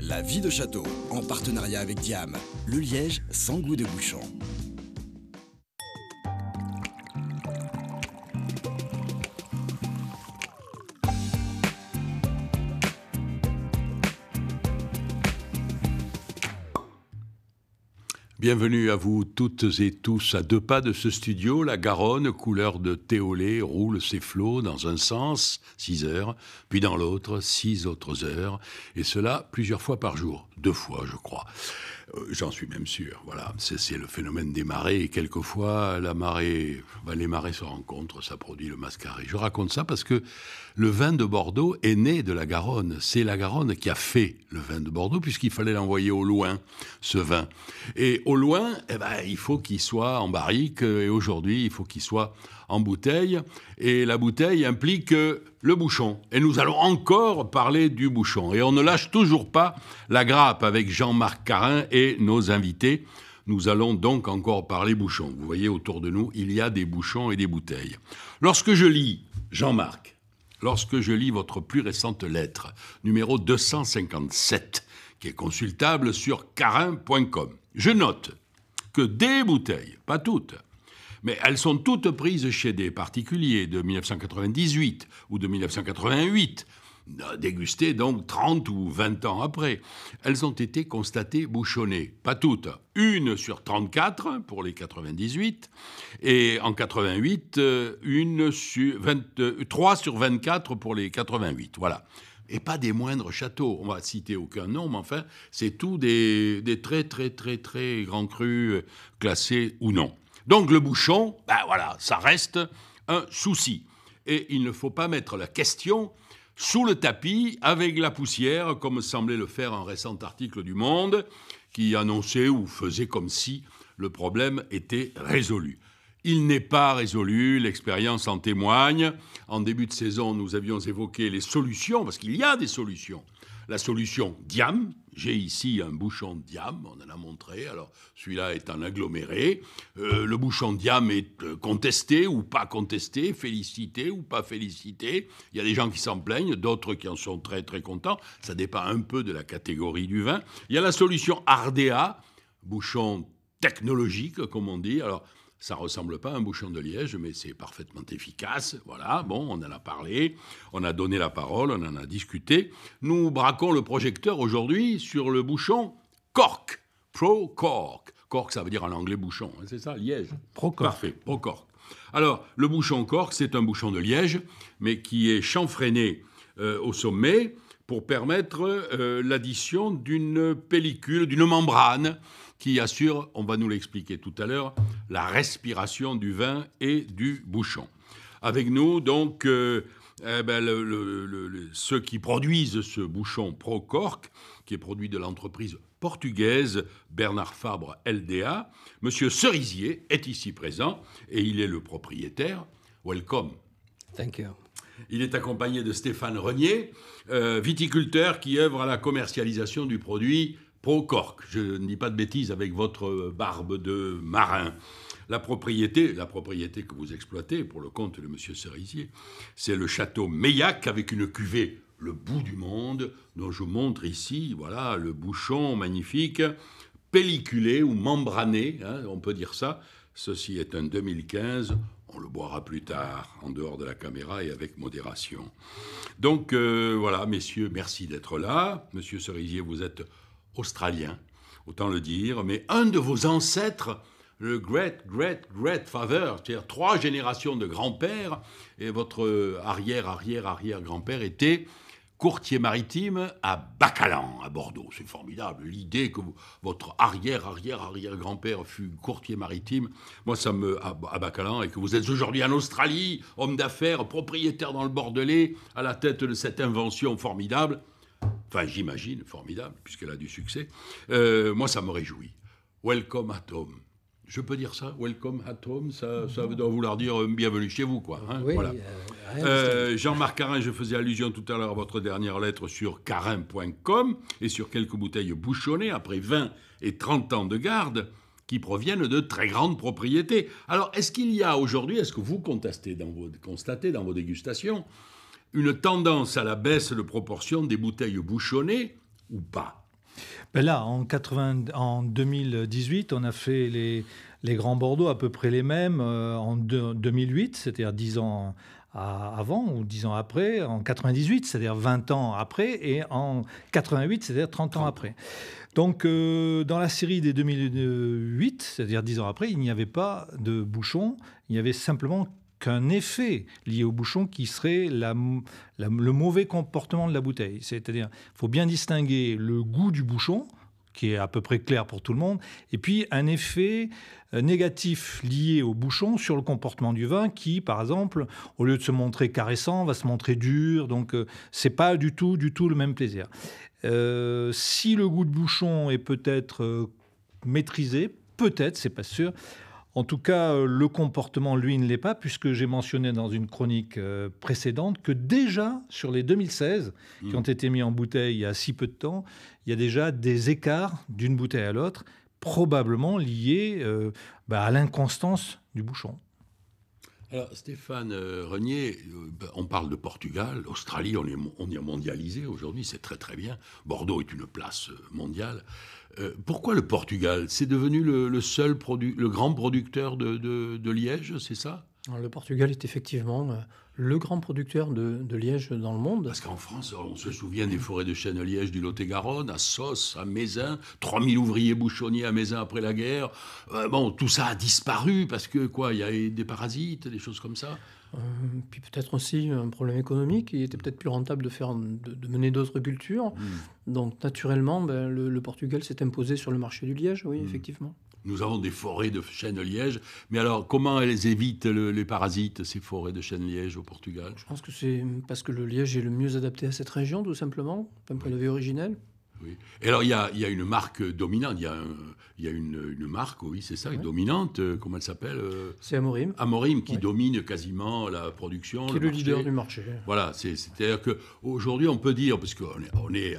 La vie de château, en partenariat avec Diam, le Liège sans goût de bouchon. Bienvenue à vous toutes et tous. À deux pas de ce studio, la Garonne, couleur de théolé, roule ses flots dans un sens, six heures, puis dans l'autre, six autres heures, et cela plusieurs fois par jour, deux fois je crois. Euh, j'en suis même sûr. Voilà, c'est le phénomène des marées. Et quelquefois, la marée, les marées se rencontrent, ça produit le mascaré. Je raconte ça parce que le vin de Bordeaux est né de la Garonne. C'est la Garonne qui a fait le vin de Bordeaux puisqu'il fallait l'envoyer au loin, ce vin. Et au loin, eh ben, il faut qu'il soit en barrique. Et aujourd'hui, il faut qu'il soit en bouteille. Et la bouteille implique que le bouchon. Et nous allons encore parler du bouchon. Et on ne lâche toujours pas la grappe avec Jean-Marc Carin et nos invités. Nous allons donc encore parler bouchon. Vous voyez autour de nous, il y a des bouchons et des bouteilles. Lorsque je lis, Jean-Marc, lorsque je lis votre plus récente lettre, numéro 257, qui est consultable sur carin.com, je note que des bouteilles, pas toutes, mais elles sont toutes prises chez des particuliers de 1998 ou de 1988, euh, dégustées donc 30 ou 20 ans après. Elles ont été constatées bouchonnées, pas toutes. Une sur 34 pour les 98, et en 88, euh, une sur 23 euh, sur 24 pour les 88. Voilà et pas des moindres châteaux. On va citer aucun nom, mais enfin, c'est tout des, très, très, très, très grands crus classés ou non. Donc le bouchon, ben voilà, ça reste un souci. Et il ne faut pas mettre la question sous le tapis avec la poussière, comme semblait le faire un récent article du Monde, qui annonçait ou faisait comme si le problème était résolu. Il n'est pas résolu, l'expérience en témoigne. En début de saison, nous avions évoqué les solutions, parce qu'il y a des solutions. La solution Diam, j'ai ici un bouchon de diam, on en a montré. Alors, celui-là est un aggloméré. Euh, le bouchon de est euh, contesté ou pas contesté, félicité ou pas félicité. Il y a des gens qui s'en plaignent, d'autres qui en sont très très contents. Ça dépend un peu de la catégorie du vin. Il y a la solution Ardea, bouchon technologique, comme on dit. Alors, ça ressemble pas à un bouchon de liège, mais c'est parfaitement efficace. Voilà, bon, on en a parlé, on a donné la parole, on en a discuté. Nous braquons le projecteur aujourd'hui sur le bouchon Cork, Pro Cork. Cork, ça veut dire en anglais bouchon, hein, c'est ça, liège. Pro Cork. Parfait, Pro Cork. Alors, le bouchon Cork, c'est un bouchon de liège, mais qui est chanfreiné euh, au sommet pour permettre euh, l'addition d'une pellicule, d'une membrane qui assure, on va nous l'expliquer tout à l'heure, la respiration du vin et du bouchon. Avec nous, donc, euh, eh ben, ceux qui produisent ce bouchon ProCork, qui est produit de l'entreprise portugaise Bernard Fabre LDA. Monsieur Cerisier est ici présent et il est le propriétaire. Welcome. Thank you. Il est accompagné de Stéphane Renier, euh, viticulteur qui œuvre à la commercialisation du produit pro je ne dis pas de bêtises avec votre barbe de marin. La propriété, la propriété que vous exploitez pour le compte de M. Cerisier, c'est le château Meillac avec une cuvée, le bout du monde, dont je montre ici, voilà, le bouchon magnifique, pelliculé ou membrané, hein, on peut dire ça. Ceci est un 2015, on le boira plus tard, en dehors de la caméra et avec modération. Donc euh, voilà, messieurs, merci d'être là. Monsieur Cerisier, vous êtes australien, autant le dire, mais un de vos ancêtres, le great, great, great father, c'est-à-dire trois générations de grands-pères, et votre arrière, arrière, arrière grand-père était courtier maritime à Bacalan, à Bordeaux. C'est formidable. L'idée que votre arrière, arrière, arrière grand-père fut courtier maritime, moi, ça me. à Bacalan, et que vous êtes aujourd'hui en Australie, homme d'affaires, propriétaire dans le Bordelais, à la tête de cette invention formidable enfin j'imagine, formidable, puisqu'elle a du succès, euh, moi ça me réjouit. Welcome at home. Je peux dire ça Welcome at home, ça, ça doit vouloir dire euh, bienvenue chez vous, quoi. Hein, euh, Jean-Marc Carin, je faisais allusion tout à l'heure à votre dernière lettre sur carin.com et sur quelques bouteilles bouchonnées après 20 et 30 ans de garde qui proviennent de très grandes propriétés. Alors, est-ce qu'il y a aujourd'hui, est-ce que vous constatez dans vos dégustations, une tendance à la baisse de proportion des bouteilles bouchonnées ou pas ben Là, en, 80, en 2018, on a fait les, grands Bordeaux à peu près les mêmes euh, en 2008, c'est-à-dire 10 ans avant ou 10 ans après, en 98, c'est-à-dire 20 ans après, et en 88, c'est-à-dire 30 ans après. Donc, euh, dans la série des 2008, c'est-à-dire 10 ans après, il n'y avait pas de bouchon, il y avait simplement un effet lié au bouchon qui serait le mauvais comportement de la bouteille. C'est-à-dire, il faut bien distinguer le goût du bouchon, qui est à peu près clair pour tout le monde, et puis un effet euh, négatif lié au bouchon sur le comportement du vin qui, par exemple, au lieu de se montrer caressant, va se montrer dur. Donc, euh, c'est pas du tout, du tout le même plaisir. Euh, si le goût de bouchon est peut-être maîtrisé, peut-être, c'est pas sûr. En tout cas, euh, le comportement, lui, ne l'est pas, puisque j'ai mentionné dans une chronique euh, précédente que déjà, sur les 2016, qui mmh. ont été mis en bouteille il y a si peu de temps, il y a déjà des écarts d'une bouteille à l'autre, probablement liés euh, bah, à l'inconstance du bouchon. Alors Stéphane euh, Renier, euh, ben, on parle de Portugal, Australie, on est, mondialisé aujourd'hui, c'est très très bien. Bordeaux est une place euh, mondiale. pourquoi le Portugal C'est devenu le, seul le grand producteur de Liège, c'est ça le Portugal est effectivement euh, le grand producteur de, liège dans le monde. Parce qu'en France, on se souvient des forêts de chêne liège du Lot-et-Garonne, à Sos, à Mézin, 3000 ouvriers bouchonniers à Mézin après la guerre. Euh, bon, tout ça a disparu parce que quoi, il y a eu des parasites, des choses comme ça. Euh, puis peut-être aussi un problème économique. Il était peut-être plus rentable de, faire, de, mener d'autres cultures. Hmm. Donc naturellement, ben, le, Portugal s'est imposé sur le marché du liège, oui, hmm. effectivement. Nous avons des forêts de chênes liège Mais alors, comment elles évitent les parasites, ces forêts de chênes liège au Portugal Je pense que c'est parce que le liège est le mieux adapté à cette région, tout simplement, d'un point de vue originel. Et alors, il y, a, une marque dominante, il y a, il une, marque, oui, c'est ça, dominante, euh, comment elle s'appelle euh C'est Amorim. Amorim, qui domine quasiment la production. Qui est le, leader du marché. Voilà, c'est-à-dire qu'aujourd'hui, on peut dire, parce qu'on est, on est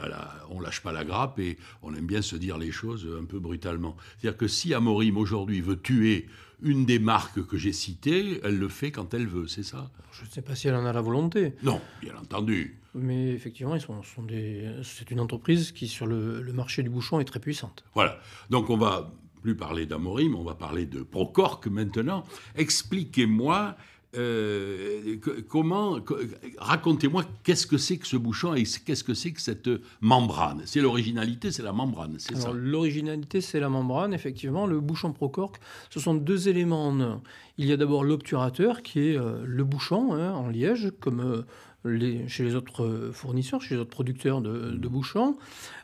on lâche pas la grappe et on aime bien se dire les choses un peu brutalement. C'est-à-dire que si Amorim, aujourd'hui, veut tuer une des marques que j'ai citées, elle le fait quand elle veut, c'est ça Je ne sais pas si elle en a la volonté. Non, bien entendu. Mais effectivement, ils sont, c'est une entreprise qui, sur le, marché du bouchon, est très puissante. Voilà. Donc on va plus parler d'Amorim, on va parler de Procorque maintenant. Expliquez-moi euh, comment racontez-moi qu'est-ce que c'est que ce bouchon et qu'est-ce que c'est que cette membrane C'est l'originalité, c'est la membrane, c'est L'originalité, c'est la membrane, effectivement. Le bouchon Procorc, ce sont deux éléments Il y a d'abord l'obturateur, qui est euh, le bouchon hein, en liège, comme euh, chez les autres fournisseurs, chez les autres producteurs de, de bouchons.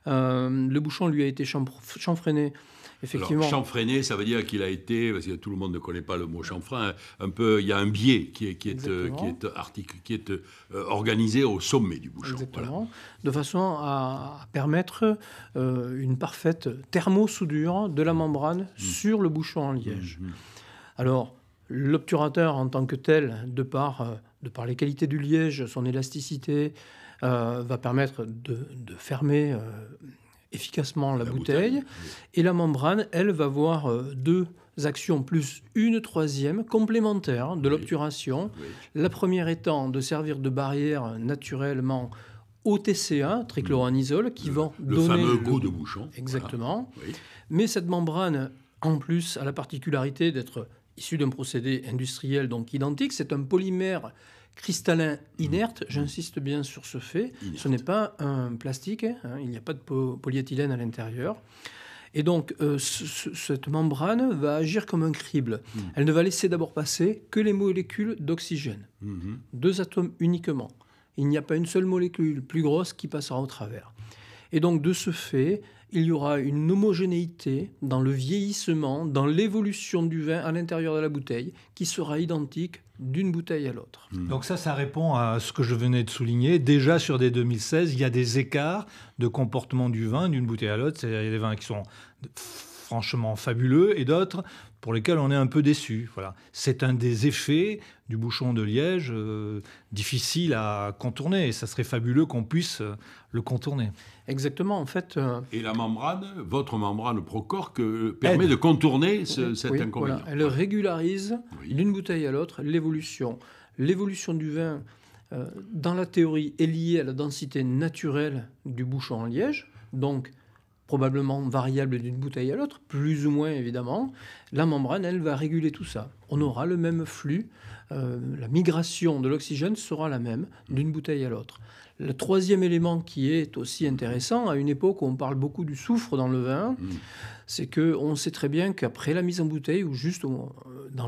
le bouchon lui a été chanfreiné Effectivement. Alors, chanfreiné, ça veut dire qu'il a été, parce que tout le monde ne connaît pas le mot chanfrein, un peu, il y a un biais qui est, qui est, euh, qui est, article, qui est euh, organisé au sommet du bouchon. Exactement. De façon à permettre euh, une parfaite thermosoudure de la mmh. membrane mmh. sur le bouchon en liège. Mmh, Alors, l'obturateur en tant que tel, de par, de par les qualités du liège, son élasticité, va permettre de, de fermer efficacement la, bouteille. Et la membrane, elle, va avoir euh, deux actions plus une troisième complémentaire de l'obturation. La première étant de servir de barrière naturellement au TCA, trichloroanisole, qui va donner... Fameux le fameux goût de bouchon. Exactement. Mais cette membrane, en plus, a la particularité d'être issue d'un procédé industriel donc identique. C'est un polymère cristallin mm. inerte, j'insiste bien sur ce fait, ce n'est pas un plastique, hein, il n'y a pas de polyéthylène à l'intérieur. Et donc, euh, cette membrane va agir comme un crible. Mm. Elle ne va laisser d'abord passer que les molécules d'oxygène, mm-hmm. deux atomes uniquement. Il n'y a pas une seule molécule plus grosse qui passera au travers. Et donc, de ce fait, il y aura une homogénéité dans le vieillissement, dans l'évolution du vin à l'intérieur de la bouteille, qui sera identique d'une bouteille à l'autre. Hmm. Donc ça, ça répond à ce que je venais de souligner. Déjà sur des 2016, il y a des écarts de comportement du vin d'une bouteille à l'autre. C'est-à-dire des vins qui sont franchement fabuleux et d'autres pour lesquels on est un peu déçu. Voilà. C'est un des effets du bouchon de Liège euh, difficile à contourner et ça serait fabuleux qu'on puisse euh, le contourner. Exactement, en fait. Euh, et la membrane, votre membrane Procorque, permet de contourner ce, cet inconvénient. Elle régularise d'une bouteille à l'autre l'évolution. L'évolution du vin, dans la théorie, est liée à la densité naturelle du bouchon en Liège. Donc, probablement variable d'une bouteille à l'autre, plus ou moins évidemment. La membrane, elle, va réguler tout ça. On aura le même flux, euh, la migration de l'oxygène sera la même d'une bouteille à l'autre. Le troisième élément qui est aussi intéressant, à une époque où on parle beaucoup du soufre dans le vin, mm. c'est c'est qu'on sait très bien qu'après la mise en bouteille, ou juste euh,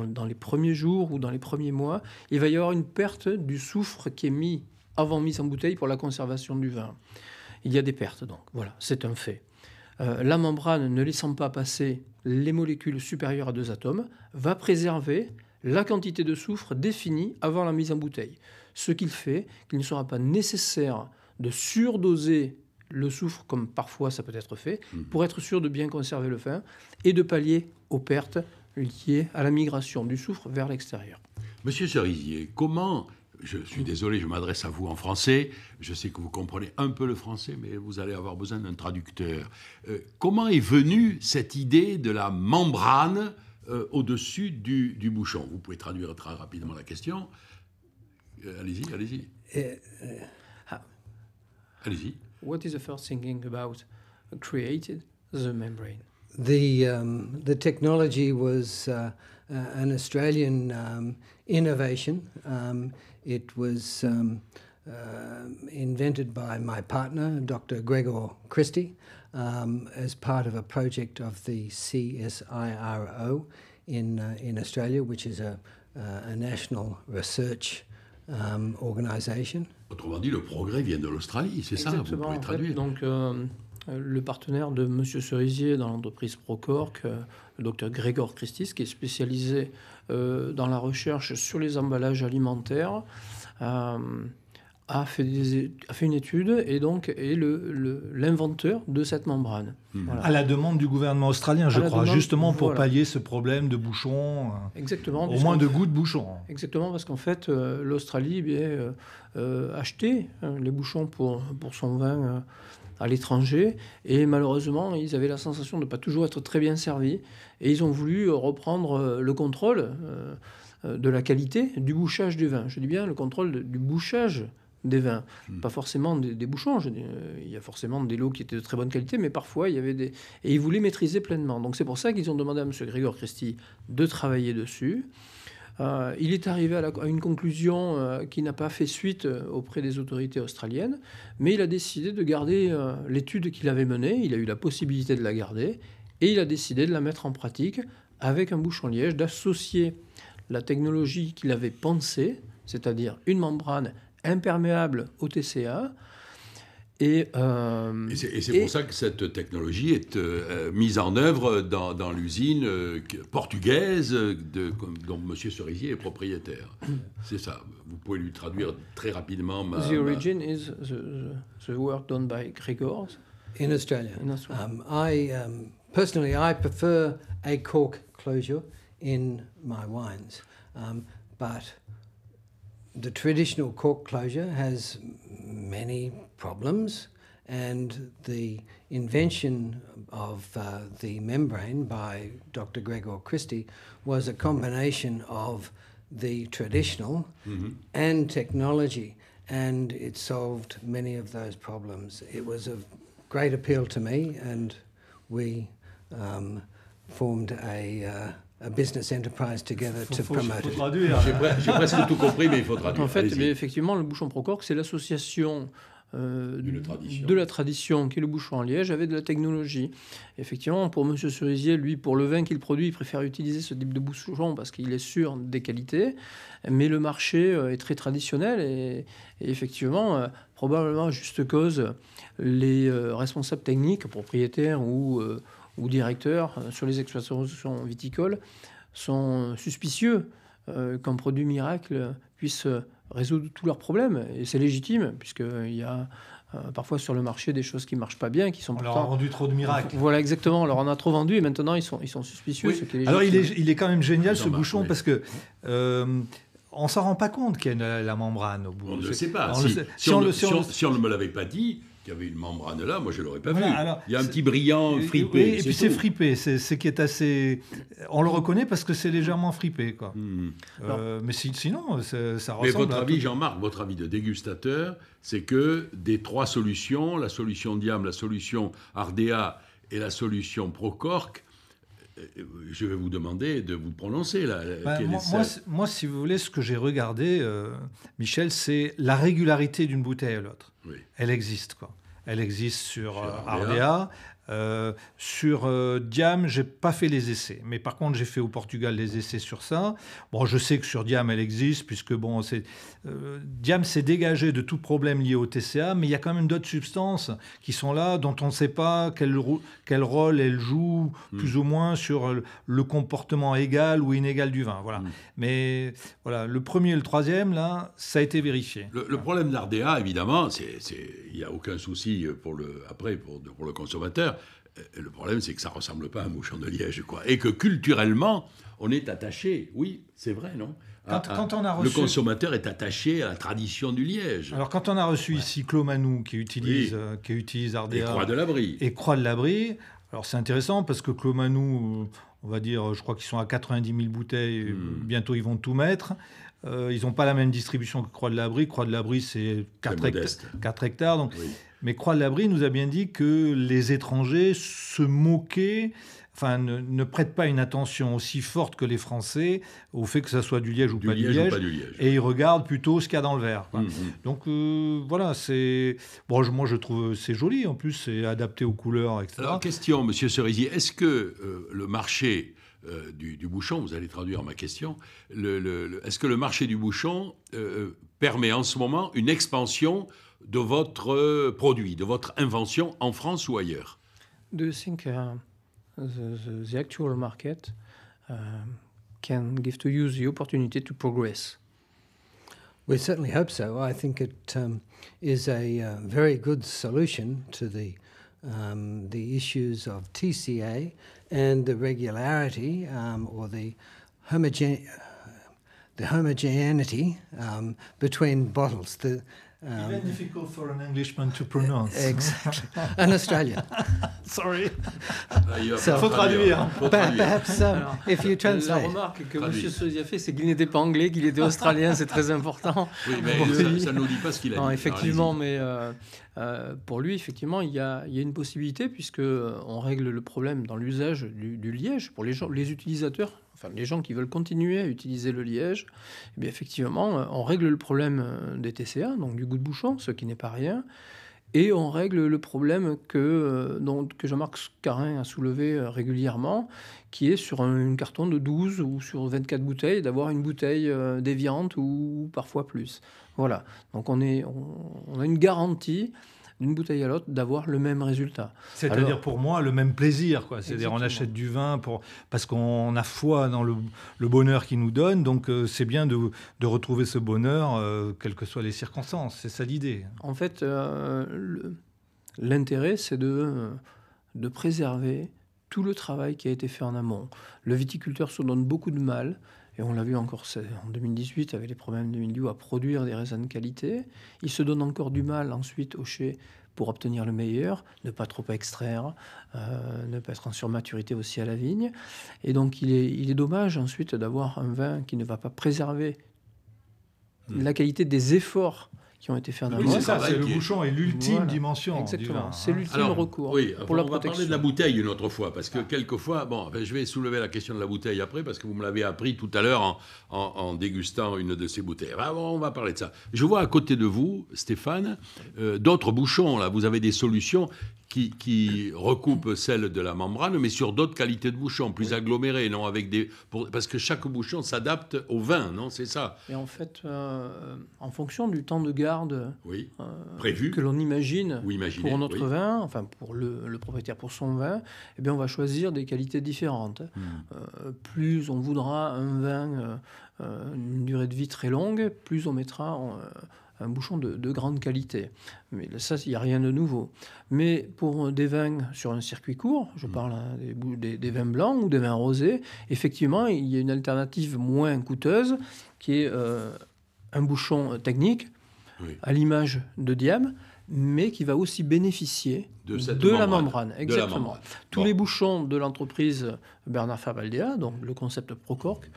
dans les premiers jours ou dans les premiers mois, il va y avoir une perte du soufre qui est mis avant mise en bouteille pour la conservation du vin. Il y a des pertes, donc voilà, c'est un fait. Euh, la membrane ne laissant pas passer les molécules supérieures à deux atomes, va préserver la quantité de soufre définie avant la mise en bouteille. Ce qui fait qu'il ne sera pas nécessaire de surdoser le soufre, comme parfois ça peut être fait, mhm. pour être sûr de bien conserver le vin et de pallier aux pertes liées à la migration du soufre vers l'extérieur. Monsieur Cerisier, comment je suis désolé, je m'adresse à vous en français. Je sais que vous comprenez un peu le français, mais vous allez avoir besoin d'un traducteur. Euh, comment est venue cette idée de la membrane euh, au-dessus du, bouchon Vous pouvez traduire très rapidement la question. Euh, allez-y, allez-y. Eh, eh, ah. allez-y. What is the first thinking about created the membrane? the um, the technology was uh, uh, an Australian um, innovation. Um, it was um, uh, invented by my partner, Dr. Gregor Christie, um, as part of a project of the CSIRO in uh, in Australia, which is a, uh, a national research um, organisation. Autrement dit, le progrès vient de l'Australie, c'est ça, vous pouvez traduire. Fait, donc, euh, le partenaire de M. Cerisier dans l'entreprise Procork, euh, le docteur Grégor Christis, qui est spécialisé euh, dans la recherche sur les emballages alimentaires. Euh, a fait, fait, une étude et donc est l'inventeur le, l'inventeur de cette membrane. Hmm. À la demande du gouvernement australien, je crois, justement pour pallier ce problème de bouchons. Hein. Exactement. Au moins de goût de bouchons. Hein. Exactement, parce qu'en fait, euh, l'Australie eh bien, acheté euh, euh, achetait hein, les bouchons pour, pour son vin à l'étranger. Et malheureusement, ils avaient la sensation de ne pas toujours être très bien servis. Et ils ont voulu reprendre le contrôle de la qualité du bouchage du vin. Je dis bien le contrôle du bouchage des vins. Hmm. Pas forcément des, bouchons. Euh, il y a forcément des lots qui étaient de très bonne qualité, mais parfois il y avait des. Et ils voulaient maîtriser pleinement. Donc c'est pour ça qu'ils ont demandé à M. Grégoire Christie de travailler dessus. Euh, il est arrivé à, une conclusion euh, qui n'a pas fait suite auprès des autorités australiennes, mais il a décidé de garder l'étude qu'il avait menée. Il a eu la possibilité de la garder et il a décidé de la mettre en pratique avec un bouchon liège, d'associer la technologie qu'il avait pensée, c'est-à-dire une membrane imperméable au TCA. Euh, et, c'est pour ça que cette technologie est euh, mise en œuvre dans, l'usine euh, portugaise dont M. Cerizier est propriétaire. Mm. C'est ça. Vous pouvez lui traduire très rapidement. Ma, the origin is the, the, work done by Gregor. In Australia. In Australia. Um, I, um, personally, I prefer a cork closure in my wines. Um, but the traditional cork closure has many problems, and the invention of uh, the membrane by Dr. Gregor Christie was a combination of the traditional mm-hmm. and technology, and it solved many of those problems. It was of great appeal to me, and we um, formed a uh, business enterprise together to promote J'ai, presque tout compris, mais il faut traduire. En fait, effectivement, le bouchon Procorque, c'est l'association euh, de la tradition qui est le bouchon en liège avec de la technologie. Effectivement, pour Monsieur Cerisier, lui, pour le vin qu'il produit, il préfère utiliser ce type de bouchon parce qu'il est sûr des qualités. Mais le marché euh, est très traditionnel et, effectivement, euh, probablement juste cause, les responsables techniques, propriétaires ou ou directeurs euh, sur les exploitations viticoles sont suspicieux euh, qu'un produit miracle puisse résoudre tous leurs problèmes. Et c'est légitime, puisqu'il y a euh, parfois sur le marché des choses qui marchent pas bien, qui sont on pourtant... leur a rendu trop de miracles. Voilà exactement, on leur en a trop vendu et maintenant ils sont, ils sont suspicieux. Alors il est, il est quand même génial ce bouchon parce que ne on s'en rend pas compte qu'il y a la membrane au bout. On ne le sait pas. si, on, si, on, ne me l'avait pas dit, y avait une membrane là, moi je l'aurais pas vu. il y a un petit brillant fripé. et puis c'est fripé, c'est ce qui est assez. On le reconnaît parce que c'est légèrement fripé, quoi. Hmm. Euh, mais sinon, ça ressemble. Mais votre avis, Jean-Marc, votre avis de dégustateur, c'est que des trois solutions, la solution Diam, la solution Ardea et la solution Procorque, euh, je vais vous demander de vous prononcer là. Ben, moi, si vous voulez, ce que j'ai regardé, euh, Michel, c'est la régularité d'une bouteille à l'autre. Elle existe, quoi. Elle existe sur euh, Ardea, euh, sur euh, Diam, j'ai pas fait les essais, mais par contre j'ai fait au Portugal les essais sur ça. Bon, je sais que sur Diam elle existe puisque bon, euh, Diam s'est dégagé de tout problème lié au TCA, mais il y a quand même d'autres substances qui sont là dont on ne sait pas quel, rôle elle joue hmm. plus ou moins sur le comportement égal ou inégal du vin. Voilà. Hmm. Mais voilà, le premier et le troisième là, ça a été vérifié. Le, problème de évidemment, c'est il n'y a aucun souci pour le après pour le consommateur euh, le problème, c'est que ça ressemble pas à un Mouchon de Liège, quoi. Et que culturellement, on est attaché, oui, c'est vrai, non Le consommateur est attaché à la tradition du Liège. Alors quand on a reçu ici Clomanou qui utilise, euh, qui utilise Et Croix de l'Abri. Et Croix de l'Abri. Alors c'est intéressant parce que Clomanou, on va dire, je crois qu'ils sont à 90 000 bouteilles, hmm. bientôt ils vont tout mettre. Euh, ils n'ont pas la même distribution que Croix de l'Abri. Croix de l'Abri, c'est 4, hectares. Donc. Mais Croix de l'Abri nous a bien dit que les étrangers se moquaient, enfin ne, prêtent pas une attention aussi forte que les Français au fait que ça soit du liège ou, pas, du liège, Et ils regardent plutôt ce qu'il y a dans le verre. Mm-hmm. Donc euh, voilà, c'est. Bon, moi je trouve c'est joli en plus, c'est adapté aux couleurs, etc. Alors, question, monsieur Cerisier, est-ce que euh, le marché euh, du, du, bouchon, vous allez traduire ma question, le, est-ce que le marché du bouchon euh, euh, permet en ce moment une expansion de votre produit, de votre invention en France ou ailleurs Do you think uh, the, actual market uh, can give to you the opportunity to progress We certainly hope so. I think it um, is a uh, very good solution to the um, the issues of TCA and the regularity um, or the, the homogeneity um, between bottles. The, Um, Even difficult for an Englishman to pronounce. Exactly. an Australian. Sorry. Bah, il faut traduire. La remarque que M. Sozi a fait, c'est qu'il n'était pas anglais, qu'il était australien, c'est très important. Oui, mais euh, ça ne nous dit pas ce qu'il a non, Effectivement, mais euh, euh, pour lui, effectivement, il y, a, une possibilité, puisqu'on règle le problème dans l'usage du, liège pour les utilisateurs les gens qui veulent continuer à utiliser le liège, eh bien, effectivement, euh, on règle le problème euh, des TCA, donc du goût de bouchon, ce qui n'est pas rien. Et on règle le problème que, euh, Jean-Marc Carin a soulevé régulièrement, qui est sur un, carton de 12 ou sur 24 bouteilles, d'avoir une bouteille déviante ou parfois plus. Voilà. Donc on a une garantie d'une bouteille à l'autre, d'avoir le même résultat. C'est-à-dire pour moi le même plaisir, quoi. C'est-à-dire on achète du vin pour parce qu'on a foi dans le, bonheur qu'il nous donne, donc euh, c'est bien de, retrouver ce bonheur, euh, quelles que soient les circonstances. C'est ça l'idée. En fait, euh, l'intérêt c'est de de préserver tout le travail qui a été fait en amont. Le viticulteur se donne beaucoup de mal. Et on l'a vu encore en 2018 avec les problèmes de milieu à produire des raisins de qualité. Il se donne encore du mal ensuite au chez pour obtenir le meilleur, ne pas trop extraire, euh, ne pas être en surmaturité aussi à la vigne. Et donc il est, il est dommage ensuite d'avoir un vin qui ne va pas préserver mmh. la qualité des efforts qui ont été faits Oui, c'est ça, c'est le bouchon est l'ultime dimension. Exactement, c'est hein. l'ultime recours pour la on va parler de la bouteille une autre fois, parce que quelquefois, bon, je vais soulever la question de la bouteille après, parce que vous me l'avez appris tout à l'heure en, dégustant une de ces bouteilles. on va parler de ça. Je vois à côté de vous, Stéphane, euh, d'autres bouchons, là, vous avez des solutions qui, recoupe celle de la membrane, mais sur d'autres qualités de bouchons, plus agglomérées, non avec des, parce que chaque bouchon s'adapte au vin, non C'est ça. Et en fait, euh, en fonction du temps de garde oui. Euh, prévu que l'on imagine pour notre vin, enfin pour le, propriétaire pour son vin, eh bien on va choisir des qualités différentes. Hmm. Euh, plus on voudra un vin une durée de vie très longue, plus on mettra un bouchon de, grande qualité. Mais ça, il n'y a rien de nouveau. Mais pour des vins sur un circuit court, je mm. parle hein, des, vins blancs ou des vins rosés, effectivement, il y a une alternative moins coûteuse qui est euh, un bouchon technique à l'image de Diam mais qui va aussi bénéficier de, la membrane. Exactement. Tous les bouchons de l'entreprise Bernard Fabaldea, donc le concept Procork,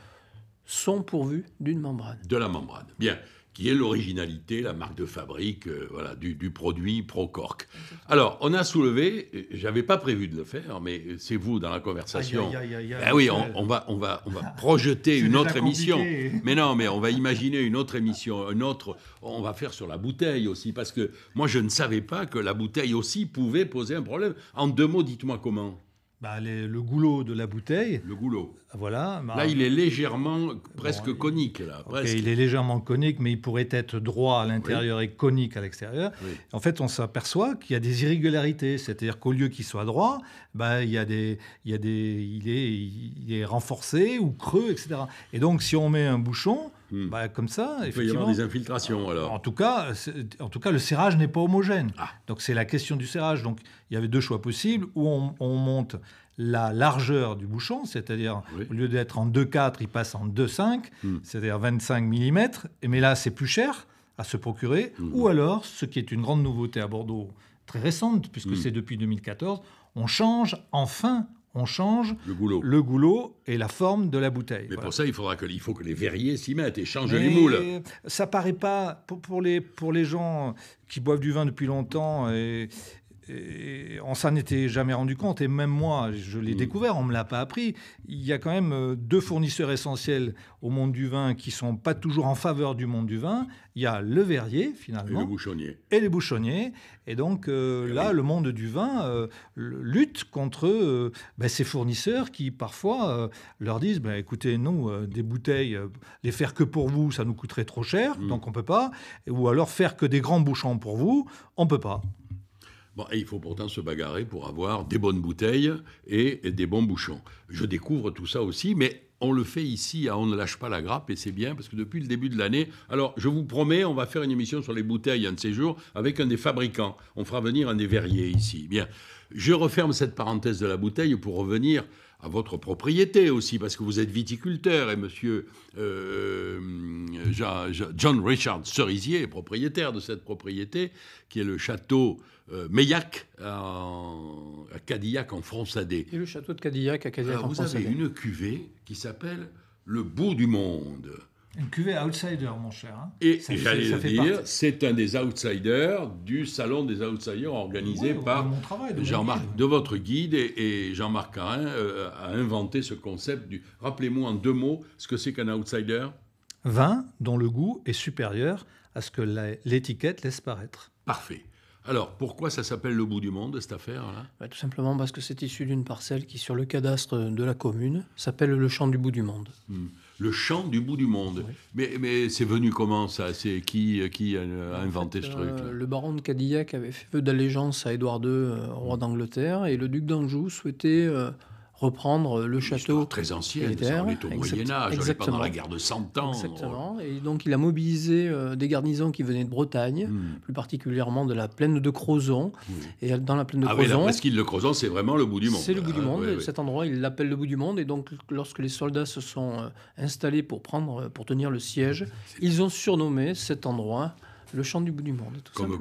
sont pourvus d'une membrane. De la membrane. Bien qui est l'originalité, la marque de fabrique euh, voilà, du, produit ProCork. Alors, on a soulevé, euh, j'avais pas prévu de le faire, mais euh, c'est vous dans la conversation. Aïe, ben oui, on, va, on, va, on va projeter une autre émission. Mais non, mais on va imaginer une autre émission, une autre. On va faire sur la bouteille aussi, parce que moi, je ne savais pas que la bouteille aussi pouvait poser un problème. En deux mots, dites-moi comment. Bah, le goulot de la bouteille. Le goulot. Voilà. Bah, là, il est légèrement, presque conique. Il est légèrement conique, mais il pourrait être droit à l'intérieur et conique à l'extérieur. En fait, on s'aperçoit qu'il y a des irrégularités, c'est-à-dire qu'au lieu qu'il soit droit, bah, il, y des, il, il est renforcé ou creux, etc. Et donc, si on met un bouchon, Hmm. Bah, comme ça, Il peut y avoir des infiltrations alors. En tout cas, en tout cas le serrage n'est pas homogène. Ah. Donc c'est la question du serrage. Donc il y avait deux choix possibles où on, monte la largeur du bouchon, c'est-à-dire au lieu d'être en 2,4, il passe en 2,5, hmm. c'est-à-dire 25 mm. Mais là, c'est plus cher à se procurer. Hmm. Ou alors, ce qui est une grande nouveauté à Bordeaux, très récente, puisque c'est depuis 2014, on change enfin on change le goulot. le et la forme de la bouteille. Mais pour ça, il, faudra que, faut que les verriers s'y mettent et changent les moules. Ça paraît pas, pour, les, pour les gens qui boivent du vin depuis longtemps et, et on s'en était jamais rendu compte, et même moi, je l'ai mm. découvert, on ne me l'a pas appris. Il y a quand même euh, deux fournisseurs essentiels au monde du vin qui ne sont pas toujours en faveur du monde du vin. Il y a le verrier, finalement. Et le bouchonnier. Et les bouchonniers. Et donc euh, eh là, le monde du vin euh, lutte contre ben, ces fournisseurs qui, parfois, leur disent ben écoutez, nous, des bouteilles, les faire que pour vous, ça nous coûterait trop cher, mm. donc on ne peut pas. Ou alors faire que des grands bouchons pour vous, on ne peut pas il faut pourtant se bagarrer pour avoir des bonnes bouteilles et, des bons bouchons. Je découvre tout ça aussi, mais on le fait ici hein, On ne lâche pas la grappe et c'est bien parce que depuis le début de l'année, alors je vous promets, on va faire une émission sur les bouteilles un de ces jours avec un des fabricants. On fera venir un des verriers ici. Bien, je referme cette parenthèse de la bouteille pour revenir à votre propriété aussi, parce que vous êtes viticulteur et monsieur euh, John Richard Cerisier est propriétaire de cette propriété, qui est le château euh, Meillac à Cadillac en France france, Et le château de Cadillac à Cadillac Alors Vous avez une cuvée qui s'appelle Le bout du monde. Une cuvée outsider, mon cher. Hein. Et j'allais le dire, c'est un des outsiders du salon des outsiders organisé par Jean-Marc, de votre guide, et, Jean-Marc Carin euh, a inventé ce concept du. Rappelez-moi en deux mots ce que c'est qu'un outsider. Vin dont le goût est supérieur à ce que l'étiquette laisse paraître. Parfait. Alors, pourquoi ça s'appelle le bout du monde, cette affaire-là bah, Tout simplement parce que c'est issu d'une parcelle qui, sur le cadastre de la commune, s'appelle le champ du bout du monde. Hmm le chant du bout du monde. Mais, mais c'est venu comment ça C'est qui, qui a, euh, inventé ce truc euh, Le baron de Cadillac avait fait vœu d'allégeance à Édouard II, euh, roi d'Angleterre, et le duc d'Anjou souhaitait reprendre euh, le château. très ancien, on est au Moyen-Âge, pendant la guerre de Cent Ans. Hein. Exactement. Et donc il a mobilisé euh, des garnisons qui venaient de Bretagne, hmm. plus particulièrement de la plaine de Crozon. Et dans la plaine de ah Crozon. Oui, la Crozon, c'est vraiment le bout du monde. C'est le bout du ah monde. Cet endroit, il l'appelle le bout du monde. Et donc lorsque les soldats se sont euh, installés pour, prendre, pour tenir le siège, ils ont surnommé cet endroit le champ du bout du monde. Tout Comme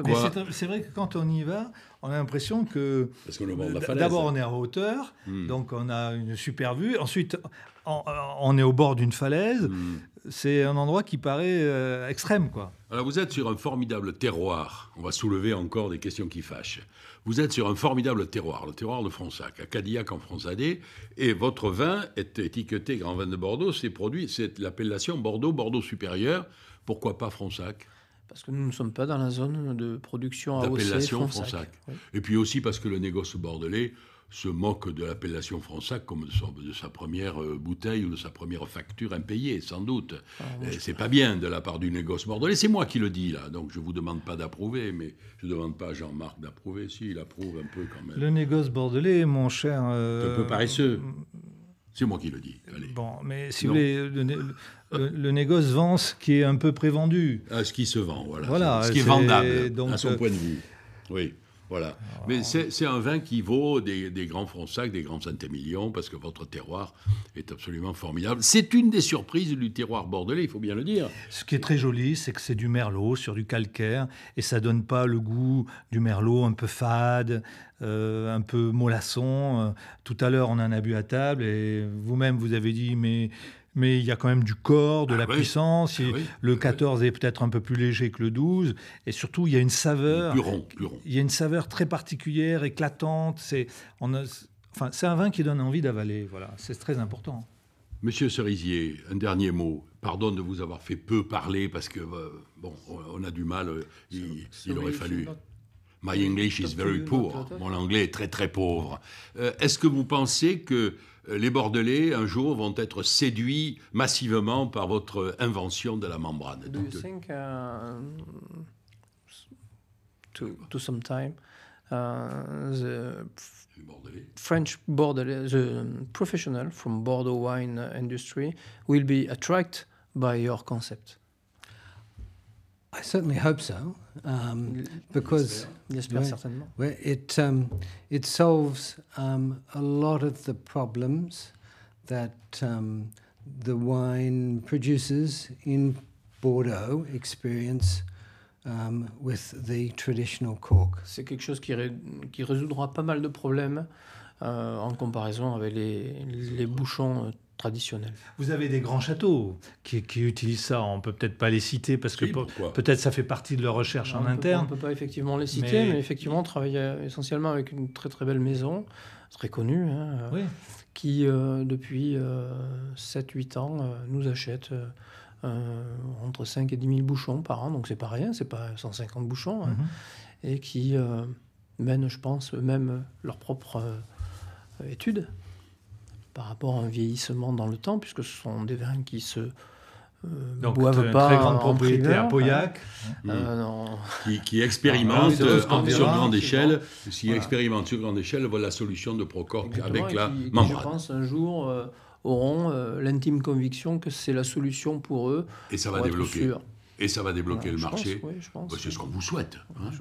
C'est vrai que quand on y va, on a l'impression que, d'abord on est à hauteur, hmm. donc on a une super vue. Ensuite, on, est au bord d'une falaise. Hmm. C'est un endroit qui paraît euh, extrême, quoi. Alors vous êtes sur un formidable terroir. On va soulever encore des questions qui fâchent. Vous êtes sur un formidable terroir, le terroir de Fronsac, à Cadillac en Fronsadé, et votre vin est étiqueté Grand Vin de Bordeaux. C'est produit, c'est l'appellation Bordeaux, Bordeaux supérieur. Pourquoi pas Fronsac parce que nous ne sommes pas dans la zone de production AOC D'appellation Fronsac. Et puis aussi parce que le négoce bordelais se moque de l'appellation Fronsac comme de, sa première euh, bouteille ou de sa première facture impayée, sans doute. Ah, euh, c'est pas bien de la part du négoce bordelais. C'est moi qui le dis, là. Donc je vous demande pas d'approuver, mais je demande pas à Jean-Marc d'approuver. Si, il approuve un peu quand même. Le négoce bordelais, mon cher. Euh, un peu paresseux. C'est moi qui le dis. Bon, mais si vous le, négoce vend ce qui est un peu prévendu. À ah, ce qui se vend, voilà. voilà ce qui est vendable, à son euh, point de vue. Oui. Voilà. Ah, mais c'est un vin qui vaut des, grands Fronsac, des grands Saint-Émilion, parce que votre terroir est absolument formidable. C'est une des surprises du terroir bordelais, il faut bien le dire. Ce qui est très joli, c'est que c'est du merlot sur du calcaire, et ça donne pas le goût du merlot un peu fade, euh, un peu mollasson. Euh, tout à l'heure, on en a bu à table, et vous-même, vous avez dit, mais mais il y a quand même du corps, de ah la puissance. Ah le 14 est peut-être un peu plus léger que le 12. Et surtout, il y a une saveur. Plus rond, plus Il y a une saveur très particulière, éclatante. C'est enfin, un vin qui donne envie d'avaler. Voilà, c'est très important. Monsieur Cerisier, un dernier mot. Pardon de vous avoir fait peu parler parce que, euh, bon, on a du mal. Euh, il aurait fallu. My English is very poor. Mon anglais est très très pauvre. Euh, est-ce que vous pensez que euh, les Bordelais, un jour, vont être séduits massivement par votre euh, invention de la membrane Do you think um, to, some time uh, the French Bordelais, the professional from Bordeaux wine industry will be attracted by your concept? I certainly hope so, um, mm, because it um, it solves um, a lot of the problems that um, the wine producers in Bordeaux experience. Um, with the traditional cork. C'est quelque chose qui, ré, qui résoudra pas mal de problèmes Euh, en comparaison avec les, bouchons euh, traditionnels. Vous avez des grands châteaux qui, utilisent ça. On peut peut-être pas les citer parce que peut-être ça fait partie de leur recherche en interne. On peut pas effectivement les citer, mais, effectivement on travaille euh, essentiellement avec une très très belle maison très connue, hein, qui depuis 7-8 ans nous achète. entre 5 et 10 000 bouchons par an, donc c'est pas rien, c'est pas 150 bouchons, hein, mhm. et qui mène, mènent, je pense, eux-mêmes leur propre euh, études par rapport à un vieillissement dans le temps, puisque ce sont des vins qui se euh, boivent pas très grande propriété à Pauillac, euh, hein. qui, qui, expérimente ah, en, sur grande échelle. S'il si sur grande échelle, voilà la solution de Procorp avec la membrane. je pense un jour auront l'intime conviction que c'est la solution pour eux. Et ça va développer. Et ça va débloquer le marché. Bah, c'est ce qu'on vous souhaite. Hein,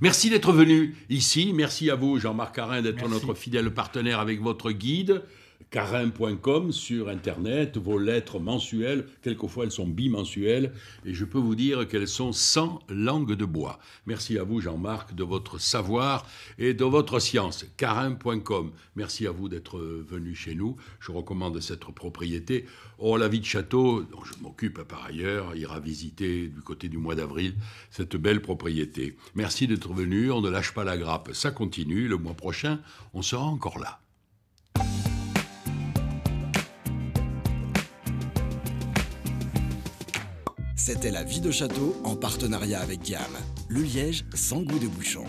Merci d'être venu ici. Merci à vous, Jean-Marc Carin, d'être notre fidèle partenaire avec votre guide carin.com sur Internet, vos lettres mensuelles, quelquefois elles sont bimensuelles, et je peux vous dire qu'elles sont sans langue de bois. Merci à vous, Jean-Marc, de votre savoir et de votre science. Carin.com, merci à vous d'être venu chez nous. Je recommande cette propriété. Oh, la vie de château, dont je m'occupe par ailleurs, ira visiter du côté du mois d'avril cette belle propriété. Merci d'être venu, on ne lâche pas la grappe, ça continue, le mois prochain, on sera encore là. C'était La Vie de Château en partenariat avec Gamme, Le Liège sans goût de bouchon.